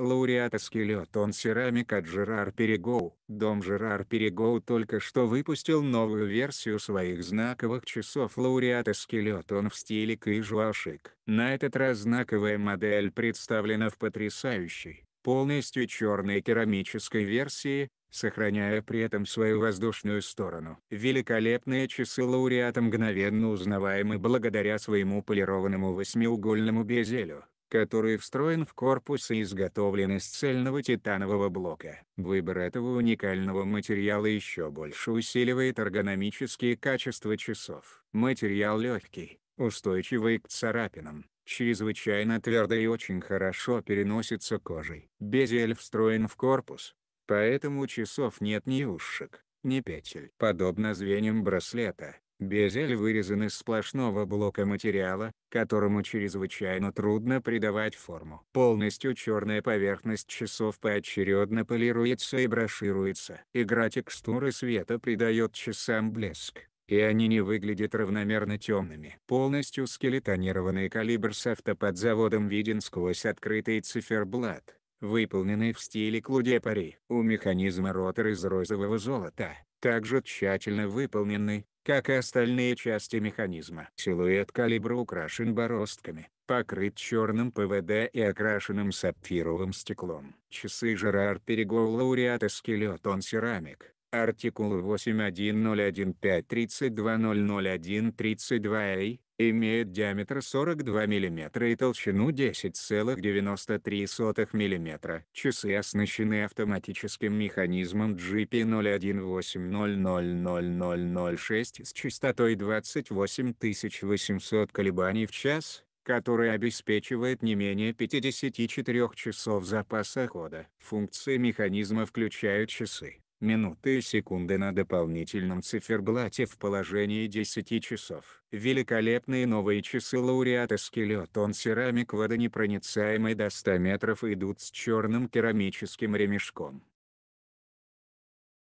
лауреата скелетон Ceramic от Жерар Перегоу. Дом Джерар Перегоу только что выпустил новую версию своих знаковых часов лауреата скелетон в стиле Кыжуашик. На этот раз знаковая модель представлена в потрясающей, полностью черной керамической версии, сохраняя при этом свою воздушную сторону. Великолепные часы лауреата мгновенно узнаваемы благодаря своему полированному восьмиугольному безелю который встроен в корпус и изготовлен из цельного титанового блока. Выбор этого уникального материала еще больше усиливает эргономические качества часов. Материал легкий, устойчивый к царапинам, чрезвычайно твердый и очень хорошо переносится кожей. Безель встроен в корпус, поэтому часов нет ни ушек, ни петель. Подобно звеньям браслета, Безель вырезан из сплошного блока материала, которому чрезвычайно трудно придавать форму. Полностью черная поверхность часов поочередно полируется и брошируется. Игра текстуры света придает часам блеск и они не выглядят равномерно темными. Полностью скелетонированный калибр с автоподзаводом заводом виден сквозь открытый циферблат, выполненный в стиле Клуде Пари. У механизма ротор из розового золота, также тщательно выполненный, как и остальные части механизма. Силуэт калибра украшен бороздками, покрыт черным ПВД и окрашенным сапфировым стеклом. Часы Жерар Перего лауреата «Скелетон Серамик» Артикул 810153200132A имеет диаметр 42 мм и толщину 10,93 мм. Часы оснащены автоматическим механизмом gp 01800006 с частотой 28800 колебаний в час который обеспечивает не менее 54 часов запаса хода. Функции механизма включают часы, минуты и секунды на дополнительном циферблате в положении 10 часов. Великолепные новые часы лауреата скелетон керамик водонепроницаемый до 100 метров идут с черным керамическим ремешком.